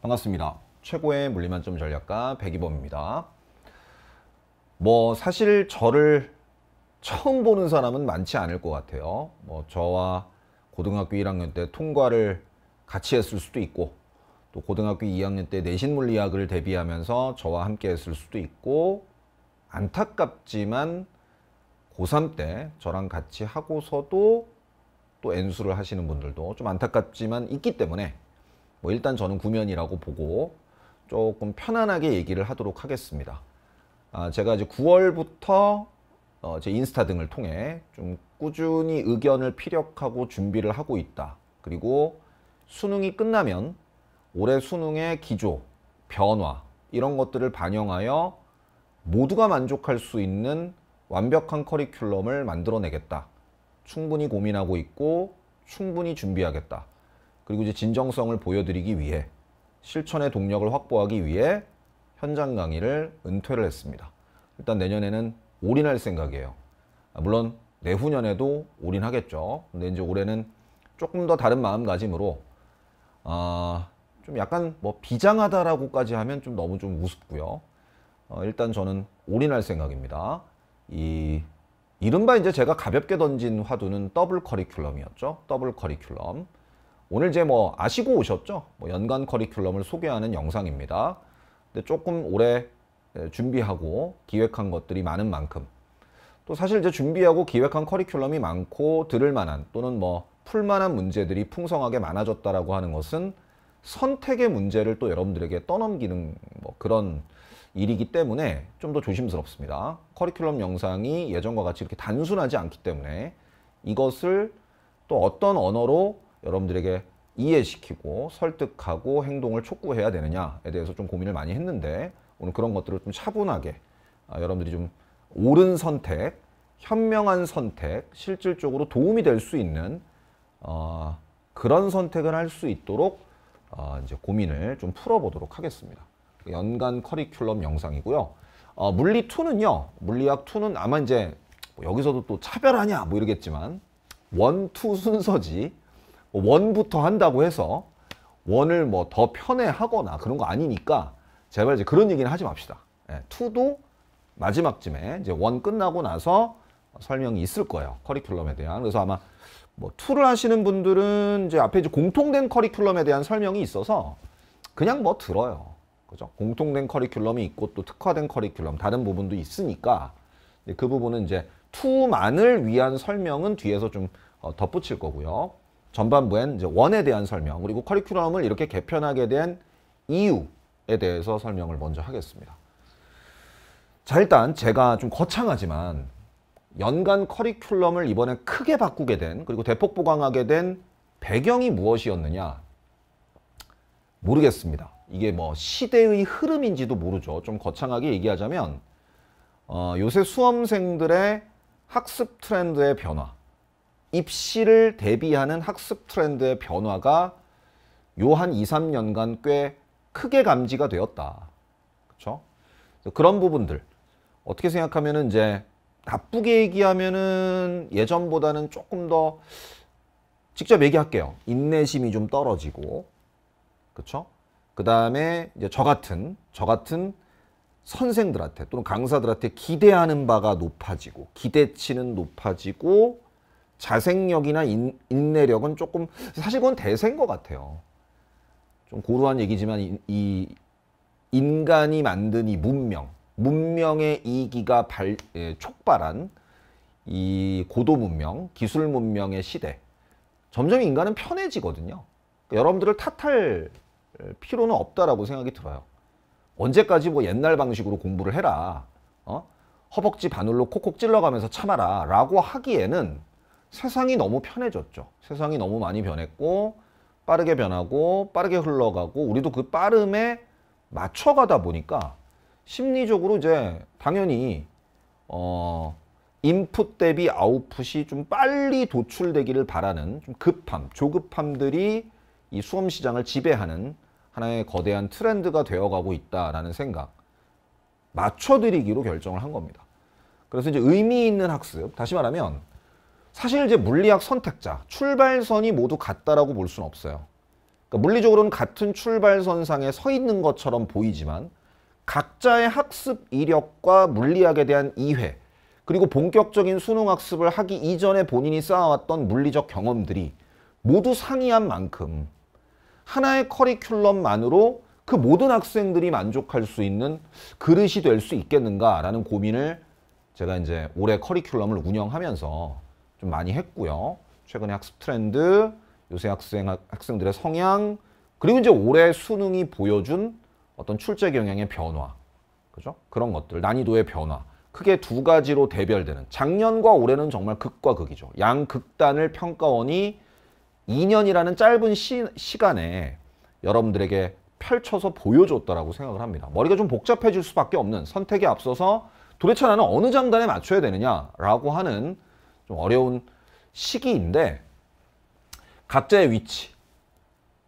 반갑습니다. 최고의 물리만점 전략가 백이범입니다. 뭐 사실 저를 처음 보는 사람은 많지 않을 것 같아요. 뭐 저와 고등학교 1학년 때 통과를 같이 했을 수도 있고 또 고등학교 2학년 때 내신 물리학을 대비하면서 저와 함께 했을 수도 있고 안타깝지만 고3 때 저랑 같이 하고서도 또 N수를 하시는 분들도 좀 안타깝지만 있기 때문에 뭐 일단 저는 구면이라고 보고 조금 편안하게 얘기를 하도록 하겠습니다. 아, 제가 이제 9월부터 어, 제 인스타 등을 통해 좀 꾸준히 의견을 피력하고 준비를 하고 있다. 그리고 수능이 끝나면 올해 수능의 기조, 변화 이런 것들을 반영하여 모두가 만족할 수 있는 완벽한 커리큘럼을 만들어내겠다. 충분히 고민하고 있고 충분히 준비하겠다. 그리고 이제 진정성을 보여드리기 위해 실천의 동력을 확보하기 위해 현장 강의를 은퇴를 했습니다. 일단 내년에는 올인할 생각이에요. 아, 물론 내후년에도 올인하겠죠. 근데 이제 올해는 조금 더 다른 마음가짐으로 아, 좀 약간 뭐 비장하다라고까지 하면 좀 너무 좀 우습고요. 어, 일단 저는 올인할 생각입니다. 이 이른바 이제 제가 가볍게 던진 화두는 더블 커리큘럼이었죠. 더블 커리큘럼. 오늘 이제뭐 아시고 오셨죠? 뭐 연간 커리큘럼을 소개하는 영상입니다. 근데 조금 오래 예, 준비하고 기획한 것들이 많은 만큼 또 사실 이제 준비하고 기획한 커리큘럼이 많고 들을 만한 또는 뭐 풀만한 문제들이 풍성하게 많아졌다라고 하는 것은 선택의 문제를 또 여러분들에게 떠넘기는 뭐 그런 일이기 때문에 좀 더 조심스럽습니다. 커리큘럼 영상이 예전과 같이 이렇게 단순하지 않기 때문에 이것을 또 어떤 언어로 여러분들에게 이해시키고 설득하고 행동을 촉구해야 되느냐에 대해서 좀 고민을 많이 했는데 오늘 그런 것들을 좀 차분하게 아, 여러분들이 좀 옳은 선택, 현명한 선택, 실질적으로 도움이 될 수 있는 어, 그런 선택을 할 수 있도록 어, 이제 고민을 좀 풀어보도록 하겠습니다. 연간 커리큘럼 영상이고요. 어, 물리 2는요. 물리학 2는 아마 이제 뭐 여기서도 또 차별하냐 뭐 이러겠지만 원투 순서지 원부터 한다고 해서 원을 뭐 더 편애하거나 그런 거 아니니까 제발 이제 그런 얘기는 하지 맙시다. 예, 투 2도 마지막쯤에 이제 원 끝나고 나서 설명이 있을 거예요. 커리큘럼에 대한. 그래서 아마 뭐 2를 하시는 분들은 이제 앞에 이제 공통된 커리큘럼에 대한 설명이 있어서 그냥 뭐 들어요. 그죠? 공통된 커리큘럼이 있고 또 특화된 커리큘럼 다른 부분도 있으니까 그 부분은 이제 투만을 위한 설명은 뒤에서 좀 어, 덧붙일 거고요. 전반부엔 이제 원에 대한 설명 그리고 커리큘럼을 이렇게 개편하게 된 이유에 대해서 설명을 먼저 하겠습니다. 자 일단 제가 좀 거창하지만 연간 커리큘럼을 이번에 크게 바꾸게 된 그리고 대폭 보강하게 된 배경이 무엇이었느냐 모르겠습니다. 이게 뭐 시대의 흐름인지도 모르죠. 좀 거창하게 얘기하자면 어, 요새 수험생들의 학습 트렌드의 변화 입시를 대비하는 학습 트렌드의 변화가 요한 2, 3년간 꽤 크게 감지가 되었다. 그렇죠? 그런 부분들 어떻게 생각하면 이제 나쁘게 얘기하면은 예전보다는 조금 더 직접 얘기할게요. 인내심이 좀 떨어지고 그렇죠? 그 다음에 이제 저 같은 저 같은 선생들한테 또는 강사들한테 기대하는 바가 높아지고 기대치는 높아지고 자생력이나 인, 내력은 조금 사실 그건 대세인 것 같아요. 좀 고루한 얘기지만 이, 이 인간이 만든 이 문명, 문명의 이기가 발, 예, 촉발한 이 고도 문명, 기술 문명의 시대. 점점 인간은 편해지거든요. 그러니까 여러분들을 탓할 필요는 없다라고 생각이 들어요. 언제까지 뭐 옛날 방식으로 공부를 해라. 어? 허벅지 바늘로 콕콕 찔러가면서 참아라. 라고 하기에는 세상이 너무 편해졌죠. 세상이 너무 많이 변했고 빠르게 변하고 빠르게 흘러가고 우리도 그 빠름에 맞춰가다 보니까 심리적으로 이제 당연히 어 인풋 대비 아웃풋이 좀 빨리 도출되기를 바라는 좀 급함, 조급함들이 이 수험 시장을 지배하는 하나의 거대한 트렌드가 되어가고 있다라는 생각 맞춰드리기로 결정을 한 겁니다. 그래서 이제 의미 있는 학습, 다시 말하면 사실 이제 물리학 선택자, 출발선이 모두 같다라고 볼 수는 없어요. 그러니까 물리적으로는 같은 출발선상에 서 있는 것처럼 보이지만 각자의 학습 이력과 물리학에 대한 이해 그리고 본격적인 수능 학습을 하기 이전에 본인이 쌓아왔던 물리적 경험들이 모두 상이한 만큼 하나의 커리큘럼만으로 그 모든 학생들이 만족할 수 있는 그릇이 될 수 있겠는가라는 고민을 제가 이제 올해 커리큘럼을 운영하면서 좀 많이 했고요. 최근에 학습 트렌드, 요새 학생, 학생들의 성향, 그리고 이제 올해 수능이 보여준 어떤 출제 경향의 변화, 그죠? 그런 것들, 난이도의 변화. 크게 두 가지로 대별되는 작년과 올해는 정말 극과 극이죠. 양 극단을 평가원이 2년이라는 짧은 시, 간에 여러분들에게 펼쳐서 보여줬다라고 생각을 합니다. 머리가 좀 복잡해질 수밖에 없는 선택에 앞서서 도대체 나는 어느 장단에 맞춰야 되느냐라고 하는 좀 어려운 시기인데 각자의 위치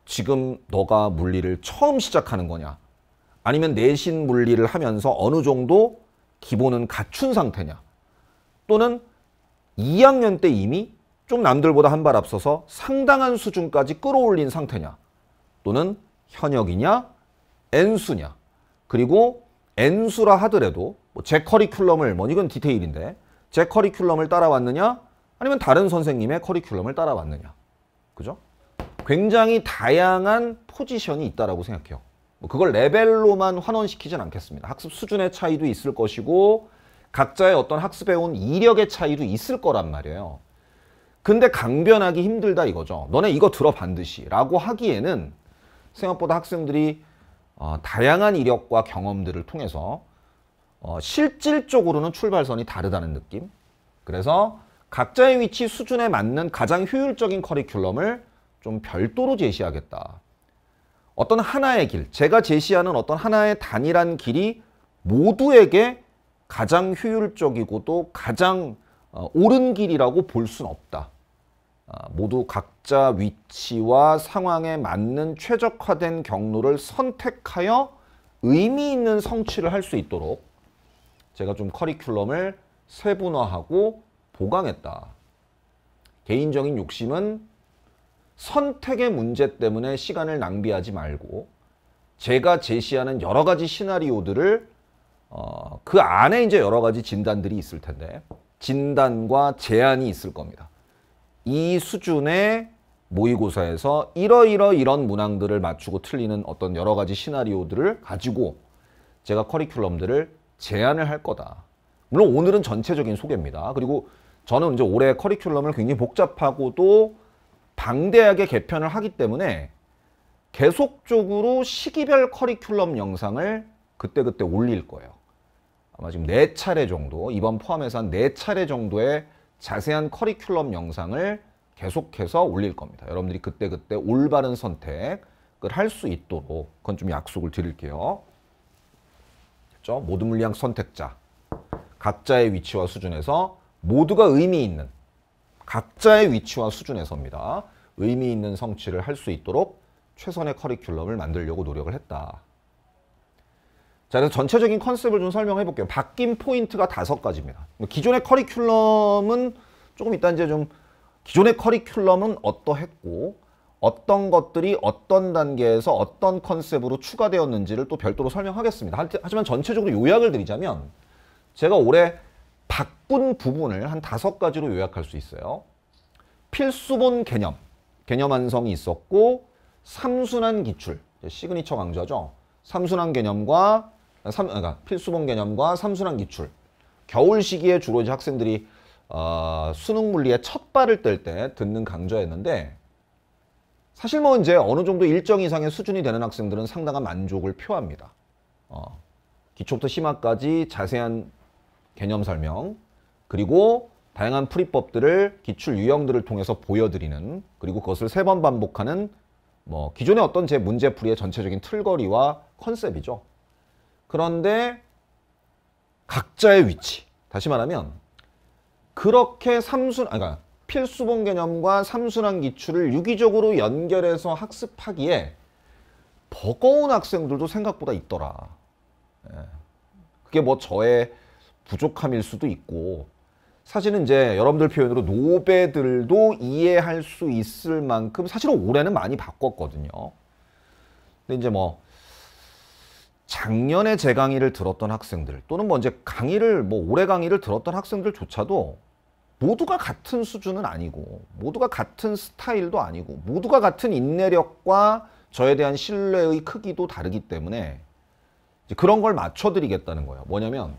지금 너가 물리를 처음 시작하는 거냐 아니면 내신 물리를 하면서 어느 정도 기본은 갖춘 상태냐 또는 2학년 때 이미 좀 남들보다 한 발 앞서서 상당한 수준까지 끌어올린 상태냐 또는 현역이냐 N수냐 그리고 N수라 하더라도 뭐제 커리큘럼을 뭐 이건 디테일인데 제 커리큘럼을 따라왔느냐 아니면 다른 선생님의 커리큘럼을 따라왔느냐 그죠? 굉장히 다양한 포지션이 있다라고 생각해요. 뭐 그걸 레벨로만 환원시키진 않겠습니다. 학습 수준의 차이도 있을 것이고 각자의 어떤 학습에 온 이력의 차이도 있을 거란 말이에요. 근데 강변하기 힘들다 이거죠. 너네 이거 들어 반드시 라고 하기에는 생각보다 학생들이 어, 다양한 이력과 경험들을 통해서 어, 실질적으로는 출발선이 다르다는 느낌. 그래서 각자의 위치 수준에 맞는 가장 효율적인 커리큘럼을 좀 별도로 제시하겠다. 어떤 하나의 길, 제가 제시하는 어떤 하나의 단일한 길이 모두에게 가장 효율적이고 또 가장 어, 옳은 길이라고 볼 수는 없다. 아, 모두 각자 위치와 상황에 맞는 최적화된 경로를 선택하여 의미 있는 성취를 할 수 있도록 제가 좀 커리큘럼을 세분화하고 보강했다. 개인적인 욕심은 선택의 문제 때문에 시간을 낭비하지 말고 제가 제시하는 여러 가지 시나리오들을 어, 그 안에 이제 여러 가지 진단들이 있을 텐데 진단과 제안이 있을 겁니다. 이 수준의 모의고사에서 이러이러 이런 문항들을 맞추고 틀리는 어떤 여러 가지 시나리오들을 가지고 제가 커리큘럼들을 제안을 할 거다. 물론 오늘은 전체적인 소개입니다. 그리고 저는 이제 올해 커리큘럼을 굉장히 복잡하고도 방대하게 개편을 하기 때문에 계속적으로 시기별 커리큘럼 영상을 그때그때 올릴 거예요. 아마 지금 4차례 정도, 이번 포함해서 한 4차례 정도의 자세한 커리큘럼 영상을 계속해서 올릴 겁니다. 여러분들이 그때그때 올바른 선택을 할 수 있도록 그건 좀 약속을 드릴게요. 그렇죠? 모든 물리학 선택자 각자의 위치와 수준에서 모두가 의미 있는 각자의 위치와 수준에서입니다. 의미 있는 성취를 할 수 있도록 최선의 커리큘럼을 만들려고 노력을 했다. 자, 그래서 전체적인 컨셉을 좀 설명해 볼게요. 바뀐 포인트가 다섯 가지입니다. 뭐 기존의 커리큘럼은 조금 이따 이제 좀 기존의 커리큘럼은 어떠했고 어떤 것들이 어떤 단계에서 어떤 컨셉으로 추가되었는지를 또 별도로 설명하겠습니다. 하지만 전체적으로 요약을 드리자면 제가 올해 바꾼 부분을 한 다섯 가지로 요약할 수 있어요. 필수본 개념, 개념 완성이 있었고 삼순환 기출, 시그니처 강좌죠. 삼순환 개념과 삼, 그러니까 필수본 개념과 삼순환 기출. 겨울 시기에 주로 이제 학생들이 어, 수능 물리의 첫 발을 뗄 때 듣는 강좌였는데 사실 뭐 이제 어느 정도 일정 이상의 수준이 되는 학생들은 상당한 만족을 표합니다. 어, 기초부터 심화까지 자세한 개념 설명 그리고 다양한 풀이법들을 기출 유형들을 통해서 보여드리는 그리고 그것을 세 번 반복하는 뭐 기존의 어떤 제 문제풀이의 전체적인 틀거리와 컨셉이죠. 그런데 각자의 위치 다시 말하면 그렇게 삼순 아니 그러니까 필수본 개념과 삼순환 기출을 유기적으로 연결해서 학습하기에 버거운 학생들도 생각보다 있더라. 예. 그게 뭐 저의 부족함일 수도 있고 사실은 이제 여러분들 표현으로 노배들도 이해할 수 있을 만큼 사실은 올해는 많이 바꿨거든요. 근데 이제 뭐 작년에 제 강의를 들었던 학생들 또는 뭐 이제 강의를 뭐 올해 강의를 들었던 학생들조차도 모두가 같은 수준은 아니고 모두가 같은 스타일도 아니고 모두가 같은 인내력과 저에 대한 신뢰의 크기도 다르기 때문에 그런 걸 맞춰드리겠다는 거예요. 뭐냐면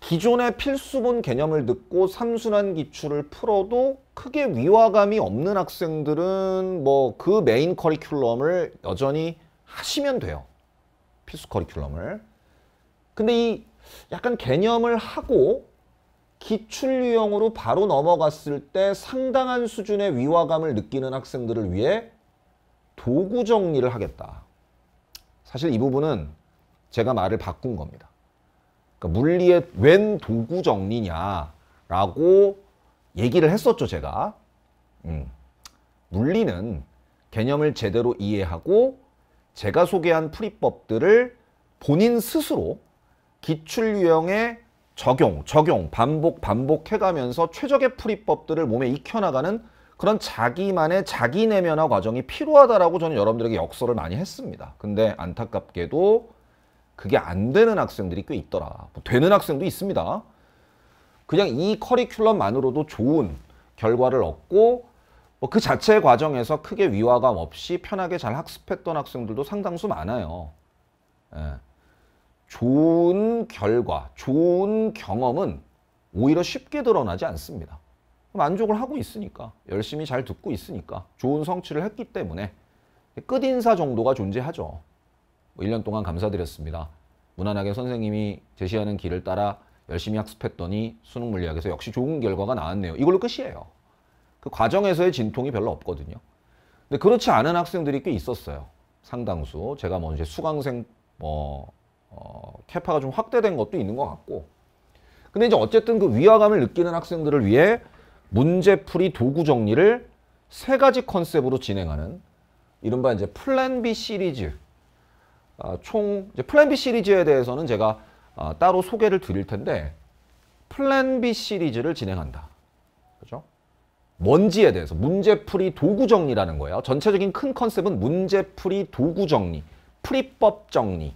기존의 필수본 개념을 듣고 삼순환 기출을 풀어도 크게 위화감이 없는 학생들은 뭐 그 메인 커리큘럼을 여전히 하시면 돼요. 필수 커리큘럼을. 근데 이 약간 개념을 하고 기출유형으로 바로 넘어갔을 때 상당한 수준의 위화감을 느끼는 학생들을 위해 도구 정리를 하겠다. 사실 이 부분은 제가 말을 바꾼 겁니다. 그러니까 물리의 웬 도구 정리냐라고 얘기를 했었죠, 제가. 음. 물리는 개념을 제대로 이해하고 제가 소개한 풀이법들을 본인 스스로 기출유형의 적용, 적용, 반복, 반복해가면서 최적의 풀이법들을 몸에 익혀나가는 그런 자기만의 자기 내면화 과정이 필요하다라고 저는 여러분들에게 역설을 많이 했습니다. 근데 안타깝게도 그게 안 되는 학생들이 꽤 있더라. 뭐 되는 학생도 있습니다. 그냥 이 커리큘럼만으로도 좋은 결과를 얻고 뭐그 자체 의 과정에서 크게 위화감 없이 편하게 잘 학습했던 학생들도 상당수 많아요. 예. 좋은 결과, 좋은 경험은 오히려 쉽게 드러나지 않습니다. 만족을 하고 있으니까, 열심히 잘 듣고 있으니까, 좋은 성취를 했기 때문에 끝인사 정도가 존재하죠. 1년 뭐 동안 감사드렸습니다. 무난하게 선생님이 제시하는 길을 따라 열심히 학습했더니 수능 물리학에서 역시 좋은 결과가 나왔네요. 이걸로 끝이에요. 그 과정에서의 진통이 별로 없거든요. 근데 그렇지 않은 학생들이 꽤 있었어요. 상당수. 제가 먼저 뭐 수강생 뭐 어, 캐파가 좀 확대된 것도 있는 것 같고 근데 이제 어쨌든 그 위화감을 느끼는 학생들을 위해 문제풀이 도구 정리를 세 가지 컨셉으로 진행하는 이른바 이제 플랜 B 시리즈 아, 총 이제 플랜 B 시리즈에 대해서는 제가 아, 따로 소개를 드릴 텐데 플랜 B 시리즈를 진행한다. 그죠? 먼지에 대해서 문제풀이 도구 정리라는 거예요. 전체적인 큰 컨셉은 문제풀이 도구 정리, 풀이법 정리.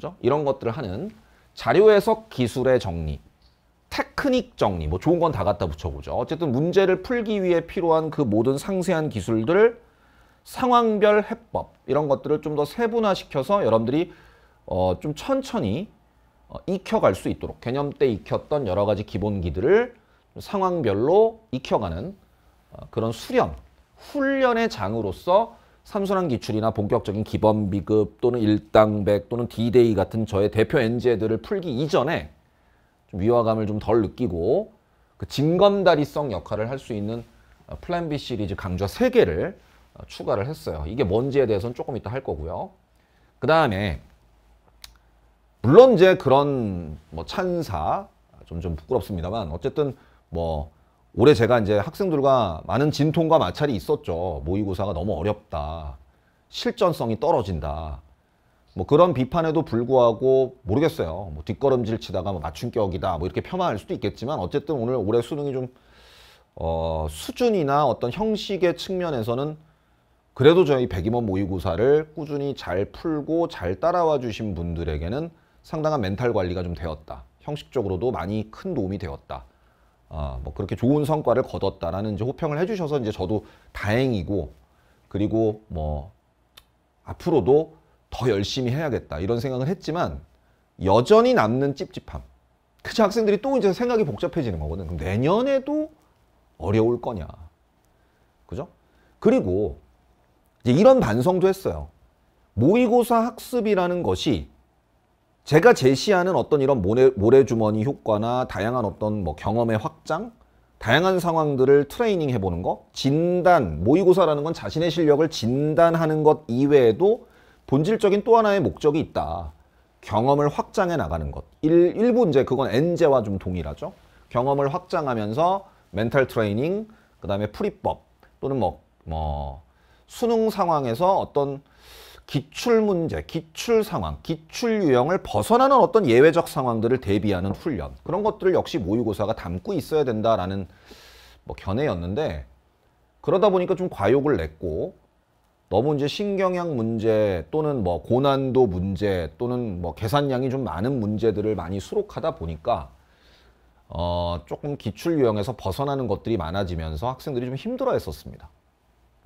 그죠? 이런 것들을 하는 자료 해석 기술의 정리, 테크닉 정리, 뭐 좋은 건 다 갖다 붙여보죠. 어쨌든 문제를 풀기 위해 필요한 그 모든 상세한 기술들 상황별 해법 이런 것들을 좀 더 세분화시켜서 여러분들이 어, 좀 천천히 어, 익혀갈 수 있도록 개념 때 익혔던 여러 가지 기본기들을 상황별로 익혀가는 어, 그런 수련, 훈련의 장으로서 삼순환 기출이나 본격적인 기범 비급 또는 일당백 또는 디데이 같은 저의 대표 엔지애들을 풀기 이전에 좀 위화감을 좀 덜 느끼고 그 진검다리성 역할을 할 수 있는 어, 플랜 B 시리즈 강좌 3개를 어, 추가를 했어요. 이게 뭔지에 대해서는 조금 이따 할 거고요. 그 다음에 물론 이제 그런 뭐 찬사 좀좀 아, 부끄럽습니다만 어쨌든 뭐 올해 제가 이제 학생들과 많은 진통과 마찰이 있었죠. 모의고사가 너무 어렵다. 실전성이 떨어진다. 뭐 그런 비판에도 불구하고 모르겠어요. 뭐 뒷걸음질 치다가 뭐 맞춤격이다. 뭐 이렇게 폄하할 수도 있겠지만 어쨌든 오늘 올해 수능이 좀 어, 수준이나 어떤 형식의 측면에서는 그래도 저희 백이원 모의고사를 꾸준히 잘 풀고 잘 따라와 주신 분들에게는 상당한 멘탈 관리가 좀 되었다. 형식적으로도 많이 큰 도움이 되었다. 어, 뭐 그렇게 좋은 성과를 거뒀다라는 이제 호평을 해주셔서 이제 저도 다행이고 그리고 뭐 앞으로도 더 열심히 해야겠다 이런 생각을 했지만 여전히 남는 찝찝함. 그치 학생들이 또 이제 생각이 복잡해지는 거거든. 그럼 내년에도 어려울 거냐. 그죠? 그리고 이런 반성도 했어요. 모의고사 학습이라는 것이 제가 제시하는 어떤 이런 모래, 모래주머니 효과나 다양한 어떤 뭐 경험의 확장 다양한 상황들을 트레이닝 해보는 거 진단 모의고사라는 건 자신의 실력을 진단하는 것 이외에도 본질적인 또 하나의 목적이 있다 경험을 확장해 나가는 것 일, 일부 이제 그건 엔제와 좀 동일하죠 경험을 확장하면서 멘탈 트레이닝 그 다음에 풀이법 또는 뭐, 뭐 수능 상황에서 어떤 기출 문제, 기출 상황, 기출 유형을 벗어나는 어떤 예외적 상황들을 대비하는 훈련 그런 것들을 역시 모의고사가 담고 있어야 된다라는 뭐 견해였는데 그러다 보니까 좀 과욕을 냈고 너무 이제 신경향 문제 또는 뭐 고난도 문제 또는 뭐 계산량이 좀 많은 문제들을 많이 수록하다 보니까 어 조금 기출 유형에서 벗어나는 것들이 많아지면서 학생들이 좀 힘들어 했었습니다.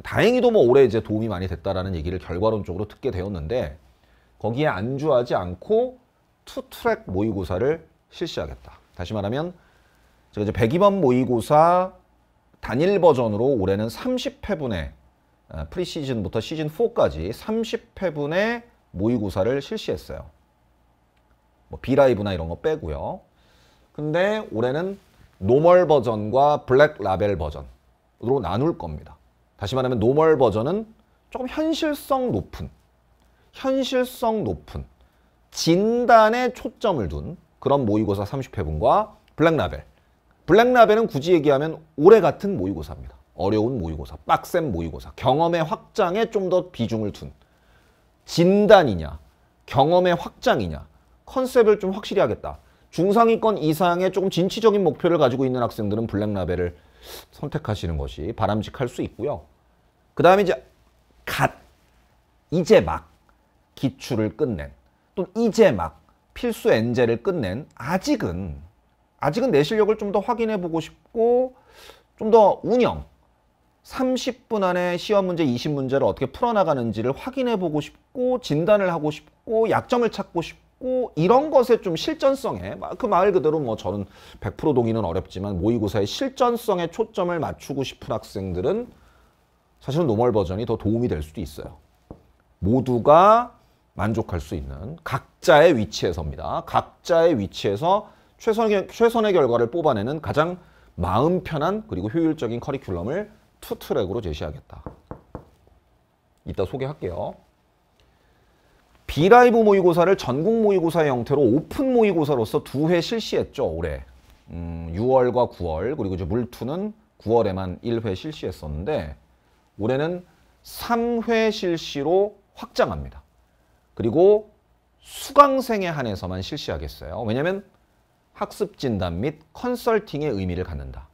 다행히도 뭐 올해 이제 도움이 많이 됐다라는 얘기를 결과론적으로 듣게 되었는데 거기에 안주하지 않고 투트랙 모의고사를 실시하겠다. 다시 말하면 제가 이제 102번 모의고사 단일 버전으로 올해는 30회분의 어, 프리시즌부터 시즌4까지 30회분의 모의고사를 실시했어요. 뭐 비라이브나 이런 거 빼고요. 근데 올해는 노멀 버전과 블랙 라벨 버전으로 나눌 겁니다. 다시 말하면 노멀 버전은 조금 현실성 높은 현실성 높은 진단에 초점을 둔 그런 모의고사 30회분과 블랙라벨 블랙라벨은 굳이 얘기하면 올해 같은 모의고사입니다. 어려운 모의고사, 빡센 모의고사, 경험의 확장에 좀 더 비중을 둔 진단이냐, 경험의 확장이냐, 컨셉을 좀 확실히 하겠다. 중상위권 이상의 조금 진취적인 목표를 가지고 있는 학생들은 블랙라벨을 선택하시는 것이 바람직할 수 있고요. 그 다음에 이제 갓, 이제 막 기출을 끝낸 또 이제 막 필수 엔제를 끝낸 아직은 아직은 내 실력을 좀 더 확인해 보고 싶고 좀 더 운영 30분 안에 시험 문제 20문제를 어떻게 풀어나가는지를 확인해 보고 싶고 진단을 하고 싶고 약점을 찾고 싶고 이런 것에 좀 실전성에 그 말 그대로 뭐 저는 100% 동의는 어렵지만 모의고사의 실전성에 초점을 맞추고 싶은 학생들은 사실은 노멀 버전이 더 도움이 될 수도 있어요. 모두가 만족할 수 있는 각자의 위치에서입니다. 각자의 위치에서 최선의, 최선의 결과를 뽑아내는 가장 마음 편한 그리고 효율적인 커리큘럼을 투트랙으로 제시하겠다. 이따 소개할게요. 비라이브 모의고사를 전국 모의고사의 형태로 오픈 모의고사로서 두 회 실시했죠. 올해 음, 6월과 9월 그리고 이제 물투는 9월에만 1회 실시했었는데 올해는 3회 실시로 확장합니다. 그리고 수강생에 한해서만 실시하겠어요. 왜냐하면 학습 진단 및 컨설팅의 의미를 갖는다.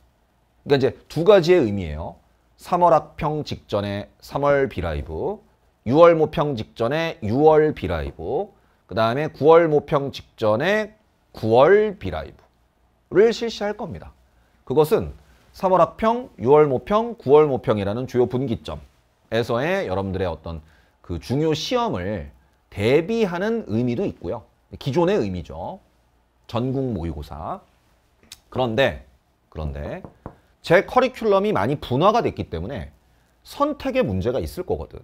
그러니까 이제 두 가지의 의미예요. 3월 학평 직전에 3월 비라이브, 6월 모평 직전에 6월 비라이브, 그 다음에 9월 모평 직전에 9월 비라이브를 실시할 겁니다. 그것은 3월 학평, 6월 모평, 9월 모평이라는 주요 분기점에서의 여러분들의 어떤 그 중요 시험을 대비하는 의미도 있고요. 기존의 의미죠. 전국 모의고사. 그런데 그런데 제 커리큘럼이 많이 분화가 됐기 때문에 선택의 문제가 있을 거거든.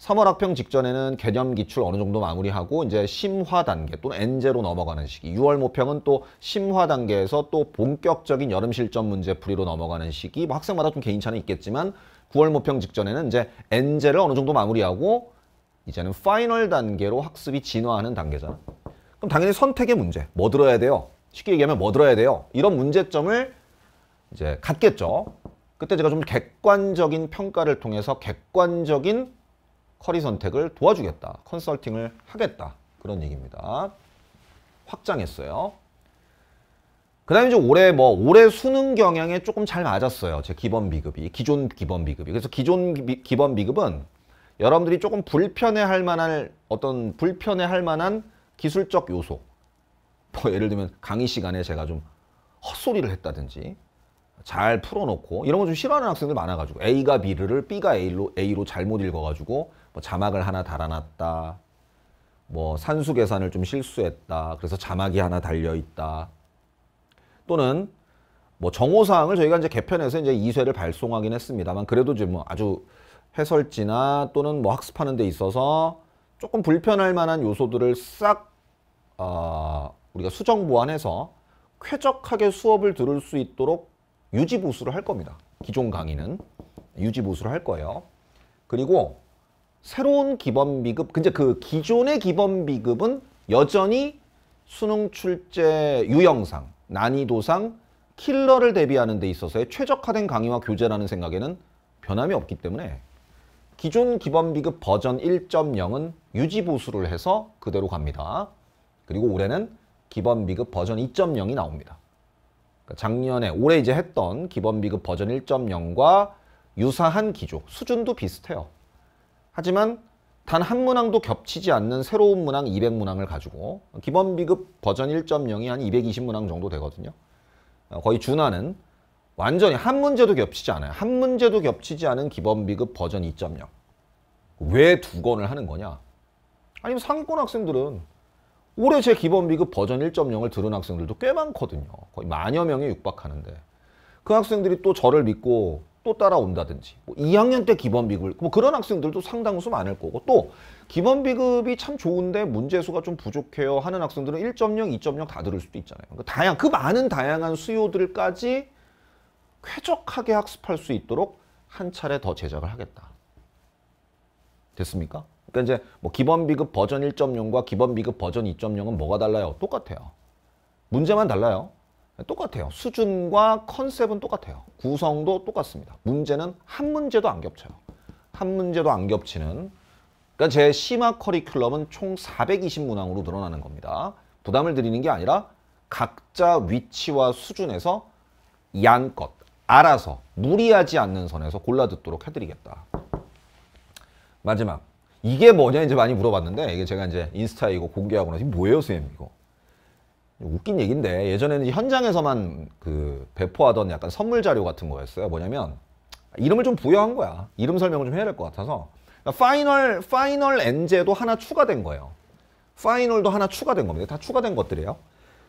3월 학평 직전에는 개념 기출 어느 정도 마무리하고 이제 심화 단계 또는 n 제로 넘어가는 시기. 6월 모평은 또 심화 단계에서 또 본격적인 여름 실전 문제 풀이로 넘어가는 시기. 뭐 학생마다 좀 개인차는 있겠지만 9월 모평 직전에는 이제 n 제를 어느 정도 마무리하고 이제는 파이널 단계로 학습이 진화하는 단계잖아. 그럼 당연히 선택의 문제. 뭐 들어야 돼요? 쉽게 얘기하면 뭐 들어야 돼요? 이런 문제점을 이제 갖겠죠. 그때 제가 좀 객관적인 평가를 통해서 객관적인 커리 선택을 도와주겠다. 컨설팅을 하겠다. 그런 얘기입니다. 확장했어요. 그 다음에 이제 올해 뭐, 올해 수능 경향에 조금 잘 맞았어요. 제 기본 비급이. 기존 기본 비급이. 그래서 기존 비, 기본 비급은 여러분들이 조금 불편해 할 만한 어떤 불편해 할 만한 기술적 요소. 뭐 예를 들면 강의 시간에 제가 좀 헛소리를 했다든지 잘 풀어놓고 이런 거 좀 싫어하는 학생들 많아가지고 A가 B를 B가 A로 A로 잘못 읽어가지고 뭐 자막을 하나 달아놨다. 뭐 산수 계산을 좀 실수했다. 그래서 자막이 하나 달려 있다. 또는 뭐 정호 사항을 저희가 이제 개편해서 이제 2쇄를 발송하긴 했습니다만 그래도 지금 뭐 아주 해설지나 또는 뭐 학습하는 데 있어서 조금 불편할 만한 요소들을 싹 어, 우리가 수정 보완해서 쾌적하게 수업을 들을 수 있도록 유지보수를 할 겁니다. 기존 강의는 유지보수를 할 거예요. 그리고 새로운 기본비급, 근데 그 기존의 기본비급은 여전히 수능 출제 유형상, 난이도상 킬러를 대비하는 데 있어서의 최적화된 강의와 교재라는 생각에는 변함이 없기 때문에 기존 기본비급 버전 1.0은 유지보수를 해서 그대로 갑니다. 그리고 올해는 기본비급 버전 2.0이 나옵니다. 그러니까 작년에 올해 이제 했던 기본비급 버전 1.0과 유사한 기조, 수준도 비슷해요. 하지만 단 한 문항도 겹치지 않는 새로운 문항 200문항을 가지고 기본 비급 버전 1.0이 한 220문항 정도 되거든요. 어, 거의 준하는 완전히 한 문제도 겹치지 않아요. 한 문제도 겹치지 않은 기본 비급 버전 2.0. 왜 두 권을 하는 거냐? 아니면 뭐 상권 학생들은 올해 제 기본 비급 버전 1.0을 들은 학생들도 꽤 많거든요. 거의 만여 명이 육박하는데 그 학생들이 또 저를 믿고 또 따라온다든지 뭐 2학년 때 기본비급 뭐 그런 학생들도 상당수 많을 거고 또 기본비급이 참 좋은데 문제수가 좀 부족해요 하는 학생들은 1.0, 2.0 다 들을 수도 있잖아요 그 다양, 그 많은 다양한 수요들까지 쾌적하게 학습할 수 있도록 한 차례 더 제작을 하겠다 됐습니까? 그러니까 이제 뭐 기본비급 버전 1.0과 기본비급 버전 2.0은 뭐가 달라요? 똑같아요 문제만 달라요 똑같아요. 수준과 컨셉은 똑같아요. 구성도 똑같습니다. 문제는 한 문제도 안 겹쳐요. 한 문제도 안 겹치는 그러니까 제 심화 커리큘럼은 총 420문항으로 늘어나는 겁니다. 부담을 드리는 게 아니라 각자 위치와 수준에서 양껏 알아서 무리하지 않는 선에서 골라 듣도록 해드리겠다. 마지막 이게 뭐냐 이제 많이 물어봤는데 이게 제가 이제 인스타에 이거 공개하고 나서 뭐예요 선생님 이거 웃긴 얘기인데 예전에는 현장에서만 그 배포하던 약간 선물 자료 같은 거였어요. 뭐냐면 이름을 좀 부여한 거야. 이름 설명을 좀 해야 될 것 같아서 그러니까 파이널 파이널 엔제도 하나 추가된 거예요. 파이널도 하나 추가된 겁니다. 다 추가된 것들이에요.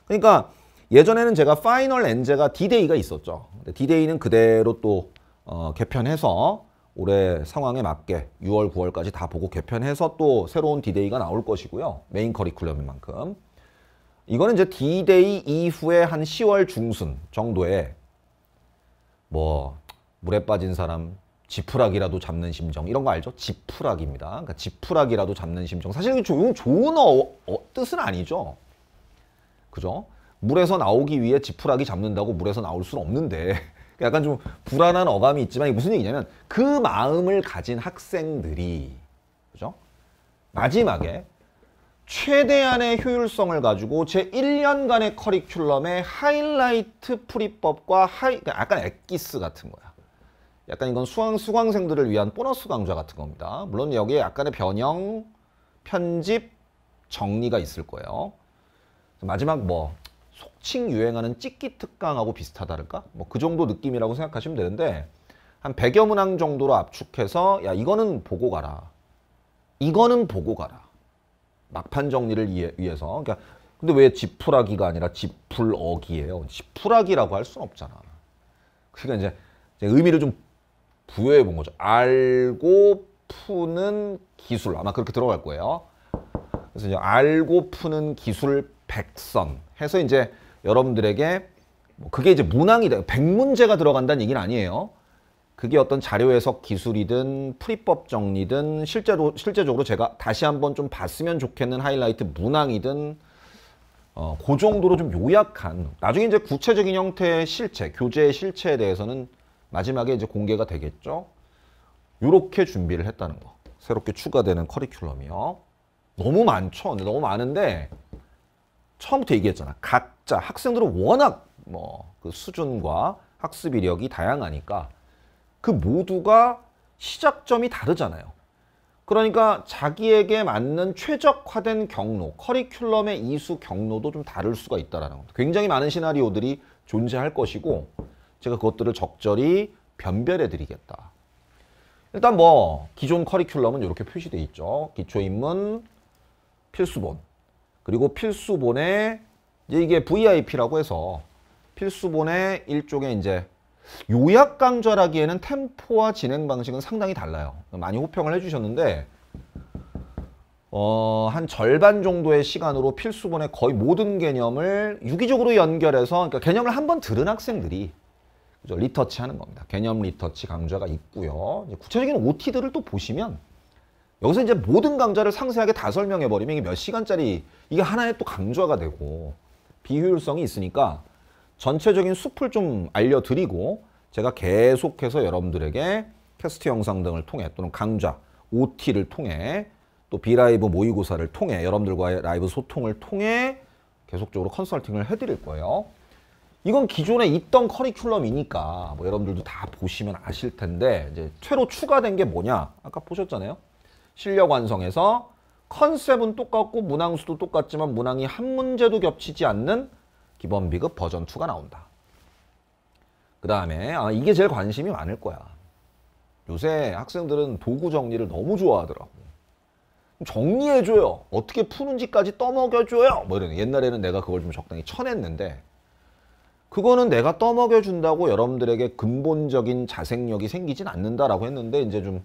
그러니까 예전에는 제가 파이널 엔제가 디데이가 있었죠. 디데이는 그대로 또 어, 개편해서 올해 상황에 맞게 6월, 9월까지 다 보고 개편해서 또 새로운 디데이가 나올 것이고요. 메인 커리큘럼인 만큼. 이거는 이제 D-Day 이후에 한 10월 중순 정도에 뭐 물에 빠진 사람 지푸라기라도 잡는 심정 이런 거 알죠? 지푸라기입니다. 그러니까 지푸라기라도 잡는 심정. 사실 이거 좋은, 좋은 어, 어, 뜻은 아니죠. 그죠? 물에서 나오기 위해 지푸라기 잡는다고 물에서 나올 수는 없는데 그러니까 약간 좀 불안한 어감이 있지만 이게 무슨 얘기냐면 그 마음을 가진 학생들이 그죠? 마지막에 최대한의 효율성을 가지고 제 1년간의 커리큘럼의 하이라이트 풀이법과 하이, 그러니까 약간 액기스 같은 거야. 약간 이건 수강, 수강생들을 위한 보너스 강좌 같은 겁니다. 물론 여기에 약간의 변형, 편집, 정리가 있을 거예요. 마지막 뭐 속칭 유행하는 찍기 특강하고 비슷하다랄까? 뭐 그 정도 느낌이라고 생각하시면 되는데 한 100여 문항 정도로 압축해서 야 이거는 보고 가라. 이거는 보고 가라. 막판 정리를 위해서 그러니까 근데 왜 지푸라기가 아니라 지풀어기예요? 지푸라기라고 할 수는 없잖아. 그러니까 이제 의미를 좀 부여해 본 거죠. 알고 푸는 기술 아마 그렇게 들어갈 거예요. 그래서 이제 알고 푸는 기술 백선 해서 이제 여러분들에게 뭐 그게 이제 문항이다. 백문제가 들어간다는 얘기는 아니에요. 그게 어떤 자료 해석 기술이든 풀이법 정리든 실제로 실제적으로 제가 다시 한번 좀 봤으면 좋겠는 하이라이트 문항이든 어, 그 정도로 좀 요약한 나중에 이제 구체적인 형태의 실체 교재의 실체에 대해서는 마지막에 이제 공개가 되겠죠 요렇게 준비를 했다는 거 새롭게 추가되는 커리큘럼이요 너무 많죠 너무 많은데 처음부터 얘기했잖아 각자 학생들은 워낙 뭐그 수준과 학습 이력이 다양하니까 그 모두가 시작점이 다르잖아요. 그러니까 자기에게 맞는 최적화된 경로, 커리큘럼의 이수 경로도 좀 다를 수가 있다라는 겁니다. 굉장히 많은 시나리오들이 존재할 것이고 제가 그것들을 적절히 변별해 드리겠다. 일단 뭐 기존 커리큘럼은 이렇게 표시되어 있죠. 기초인문, 필수본, 그리고 필수본에 이게 VIP라고 해서 필수본에 일종의 이제 요약 강좌라기에는 템포와 진행 방식은 상당히 달라요. 많이 호평을 해주셨는데 어, 한 절반 정도의 시간으로 필수본의 거의 모든 개념을 유기적으로 연결해서 그러니까 개념을 한 번 들은 학생들이 그죠? 리터치 하는 겁니다. 개념 리터치 강좌가 있고요. 구체적인 OT들을 또 보시면 여기서 이제 모든 강좌를 상세하게 다 설명해버리면 이게 몇 시간짜리 이게 하나의 또 강좌가 되고 비효율성이 있으니까 전체적인 숲을 좀 알려드리고 제가 계속해서 여러분들에게 캐스트 영상 등을 통해 또는 강좌, OT를 통해 또 비라이브 모의고사를 통해 여러분들과의 라이브 소통을 통해 계속적으로 컨설팅을 해드릴 거예요. 이건 기존에 있던 커리큘럼이니까 뭐 여러분들도 다 보시면 아실 텐데 이제 새로 추가된 게 뭐냐 아까 보셨잖아요. 실력 완성에서 컨셉은 똑같고 문항수도 똑같지만 문항이 한 문제도 겹치지 않는 기본 비급 버전 2가 나온다. 그 다음에 아, 이게 제일 관심이 많을 거야. 요새 학생들은 도구 정리를 너무 좋아하더라고. 정리해줘요. 어떻게 푸는지까지 떠먹여줘요. 뭐 이런. 옛날에는 내가 그걸 좀 적당히 쳐냈는데 그거는 내가 떠먹여준다고 여러분들에게 근본적인 자생력이 생기진 않는다라고 했는데 이제 좀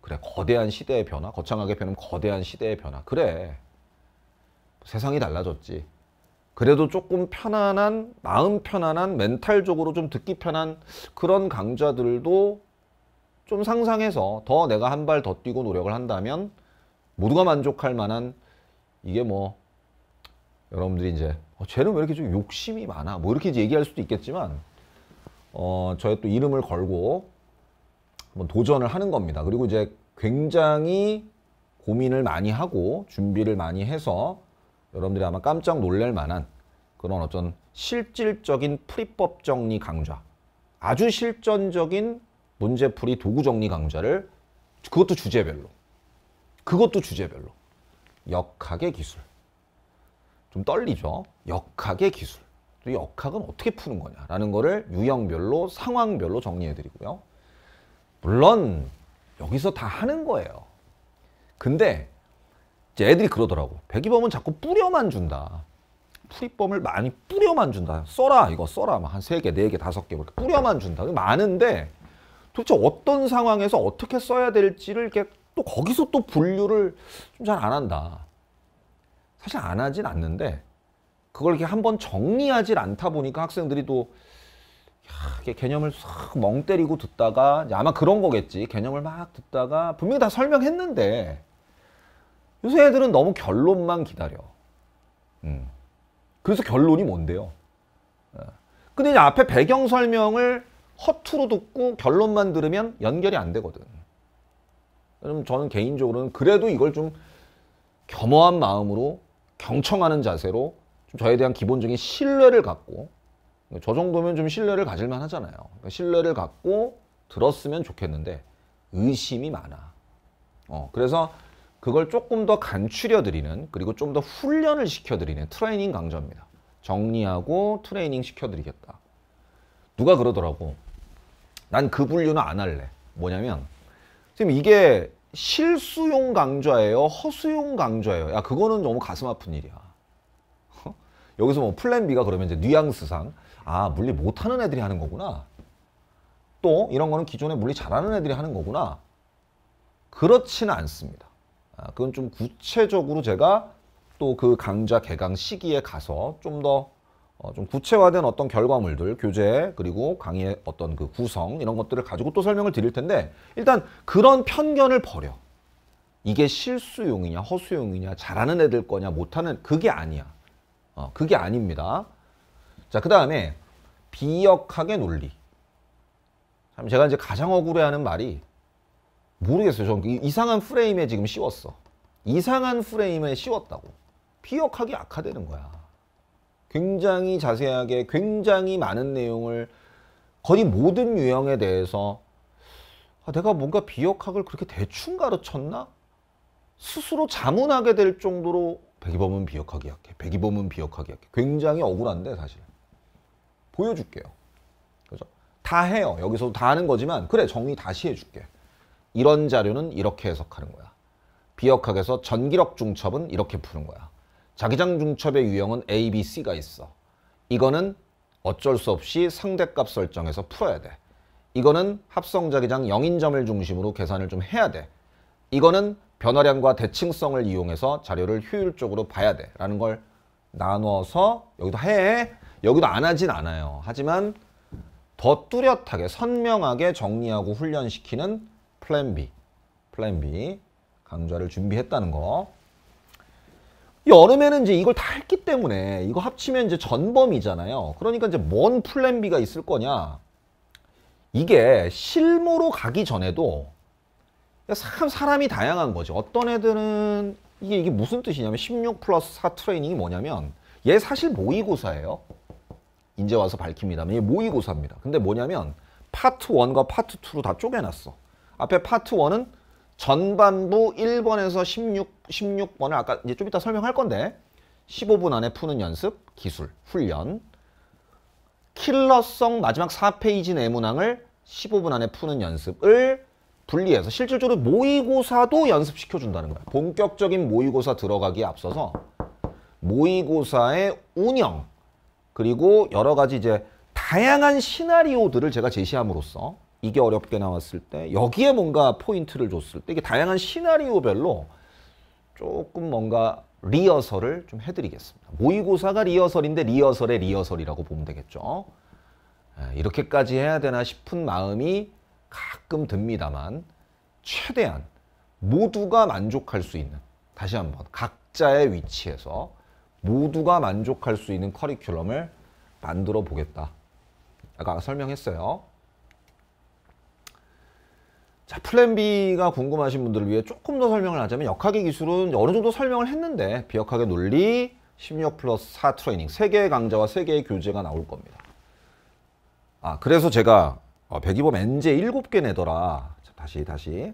그래 거대한 시대의 변화 거창하게 표현하면 거대한 시대의 변화 그래 세상이 달라졌지 그래도 조금 편안한 마음 편안한 멘탈적으로 좀 듣기 편한 그런 강좌들도 좀 상상해서 더 내가 한 발 더 뛰고 노력을 한다면 모두가 만족할 만한 이게 뭐 여러분들이 이제 어, 쟤는 왜 이렇게 좀 욕심이 많아 뭐 이렇게 얘기할 수도 있겠지만 어, 저의 또 이름을 걸고 한번 도전을 하는 겁니다. 그리고 이제 굉장히 고민을 많이 하고 준비를 많이 해서 여러분들이 아마 깜짝 놀랄 만한 그런 어떤 실질적인 풀이법 정리 강좌, 아주 실전적인 문제풀이 도구 정리 강좌를 그것도 주제별로, 그것도 주제별로 역학의 기술. 좀 떨리죠? 역학의 기술. 역학은 어떻게 푸는 거냐라는 거를 유형별로, 상황별로 정리해드리고요. 물론 여기서 다 하는 거예요. 근데 이제 애들이 그러더라고. 배기범은 자꾸 뿌려만 준다. 풀이범을 많이 뿌려만 준다. 써라 이거 써라 한3 개, 4 개, 5개 이렇게 뿌려만 준다. 많은데 도대체 어떤 상황에서 어떻게 써야 될지를 이렇게 또 거기서 또 분류를 좀 잘 안 한다. 사실 안 하진 않는데 그걸 이렇게 한번 정리하지 않다 보니까 학생들이 또 이렇게 개념을 멍 때리고 듣다가 아마 그런 거겠지. 개념을 막 듣다가 분명히 다 설명했는데 요새 애들은 너무 결론만 기다려. 음. 그래서 결론이 뭔데요? 예. 근데 이제 앞에 배경 설명을 허투루 듣고 결론만 들으면 연결이 안 되거든. 그럼 저는 개인적으로는 그래도 이걸 좀 겸허한 마음으로 경청하는 자세로 좀 저에 대한 기본적인 신뢰를 갖고 저 정도면 좀 신뢰를 가질만 하잖아요. 그러니까 신뢰를 갖고 들었으면 좋겠는데 의심이 많아. 어, 그래서 그걸 조금 더 간추려 드리는 그리고 좀 더 훈련을 시켜 드리는 트레이닝 강좌입니다. 정리하고 트레이닝 시켜 드리겠다. 누가 그러더라고. 난 그 분류는 안 할래. 뭐냐면 지금 이게 실수용 강좌예요. 허수용 강좌예요. 야, 그거는 너무 가슴 아픈 일이야. 여기서 뭐 플랜 B가 그러면 이제 뉘앙스상 아, 물리 못하는 애들이 하는 거구나. 또 이런 거는 기존에 물리 잘하는 애들이 하는 거구나. 그렇지는 않습니다. 아, 그건 좀 구체적으로 제가 또 그 강좌 개강 시기에 가서 좀 더좀 어 구체화된 어떤 결과물들, 교재 그리고 강의의 어떤 그 구성 이런 것들을 가지고 또 설명을 드릴 텐데 일단 그런 편견을 버려. 이게 실수용이냐 허수용이냐 잘하는 애들 거냐 못하는 그게 아니야. 어, 그게 아닙니다. 자, 그 다음에 비역학의 논리. 참 제가 이제 가장 억울해하는 말이 모르겠어요. 저 이상한 프레임에 지금 씌웠어. 이상한 프레임에 씌웠다고. 피역하기 악화되는 거야. 굉장히 자세하게 굉장히 많은 내용을 거의 모든 유형에 대해서 아, 내가 뭔가 비역학을 그렇게 대충 가르쳤나? 스스로 자문하게 될 정도로 백이범은 비역학이 약해. 백이범은 비역학이 약해. 굉장히 억울한데 사실. 보여줄게요. 그죠? 다 해요. 여기서도 다 하는 거지만 그래 정리 다시 해줄게. 이런 자료는 이렇게 해석하는 거야. 비역학에서 전기력 중첩은 이렇게 푸는 거야. 자기장 중첩의 유형은 A, B, C가 있어. 이거는 어쩔 수 없이 상대값 설정에서 풀어야 돼. 이거는 합성 자기장 영인점을 중심으로 계산을 좀 해야 돼. 이거는 변화량과 대칭성을 이용해서 자료를 효율적으로 봐야 돼. 라는 걸 나눠서 여기도 해. 여기도 안 하진 않아요. 하지만 더 뚜렷하게 선명하게 정리하고 훈련시키는 플랜 B, 플랜 B 강좌를 준비했다는 거. 여름에는 이제 이걸 다 했기 때문에 이거 합치면 이제 전범이잖아요. 그러니까 이제 뭔 플랜 B가 있을 거냐. 이게 실무로 가기 전에도 참 사람이 다양한 거죠. 어떤 애들은 이게, 이게 무슨 뜻이냐면 16 플러스 4 트레이닝이 뭐냐면 얘 사실 모의고사예요. 이제 와서 밝힙니다만 얘 모의고사입니다. 근데 뭐냐면 파트 1과 파트 2로 다 쪼개놨어. 앞에 파트 1은 전반부 1번에서 16, 16번을 아까 이제 좀 이따 설명할 건데 15분 안에 푸는 연습, 기술, 훈련 킬러성 마지막 4페이지 내문항을 15분 안에 푸는 연습을 분리해서 실질적으로 모의고사도 연습시켜준다는 거야. 본격적인 모의고사 들어가기에 앞서서 모의고사의 운영 그리고 여러 가지 이제 다양한 시나리오들을 제가 제시함으로써 이게 어렵게 나왔을 때 여기에 뭔가 포인트를 줬을 때 이게 다양한 시나리오별로 조금 뭔가 리허설을 좀 해드리겠습니다. 모의고사가 리허설인데 리허설의 리허설이라고 보면 되겠죠. 예, 이렇게까지 해야 되나 싶은 마음이 가끔 듭니다만 최대한 모두가 만족할 수 있는 다시 한번 각자의 위치에서 모두가 만족할 수 있는 커리큘럼을 만들어 보겠다. 아까 설명했어요. 자, 플랜 B가 궁금하신 분들을 위해 조금 더 설명을 하자면 역학의 기술은 어느 정도 설명을 했는데 비역학의 논리, 심리학 플러스 4 트레이닝 세개의 강좌와 세개의 교재가 나올 겁니다. 아 그래서 제가 어, 백이범 NJ 7개 내더라. 자, 다시 다시